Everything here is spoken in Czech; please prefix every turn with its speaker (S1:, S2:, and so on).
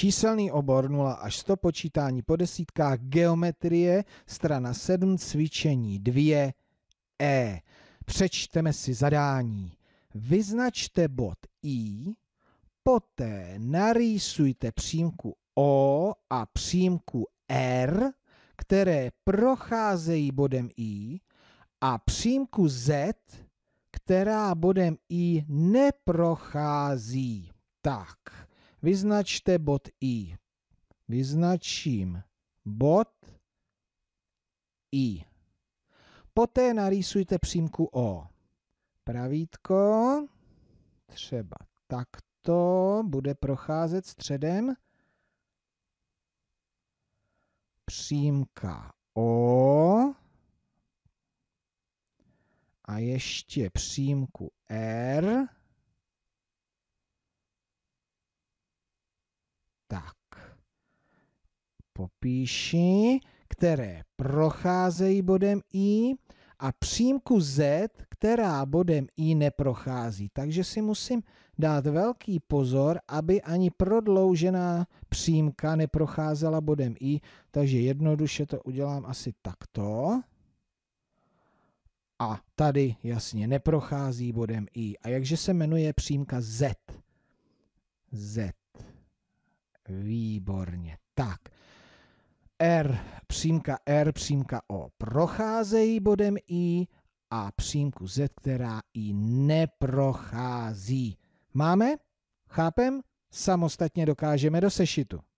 S1: Číselný obor 0 až 100 počítání po desítkách geometrie, strana 7, cvičení 2, E. Přečteme si zadání. Vyznačte bod I, poté narýsujte přímku O a přímku R, které procházejí bodem I, a přímku Z, která bodem I neprochází. Tak, Vyznačte bod I. Vyznačím bod I. Poté narýsujte přímku O. Pravítko, třeba takto, bude procházet středem. Přímka O. A ještě přímku R. popíši, které procházejí bodem i a přímku z, která bodem i neprochází. Takže si musím dát velký pozor, aby ani prodloužená přímka neprocházela bodem i, takže jednoduše to udělám asi takto. A tady jasně neprochází bodem i. A jakže se jmenuje přímka z? Z. Výborně. Tak, R, přímka R, přímka O procházejí bodem I a přímku Z, která I neprochází. Máme? Chápem? Samostatně dokážeme do sešitu.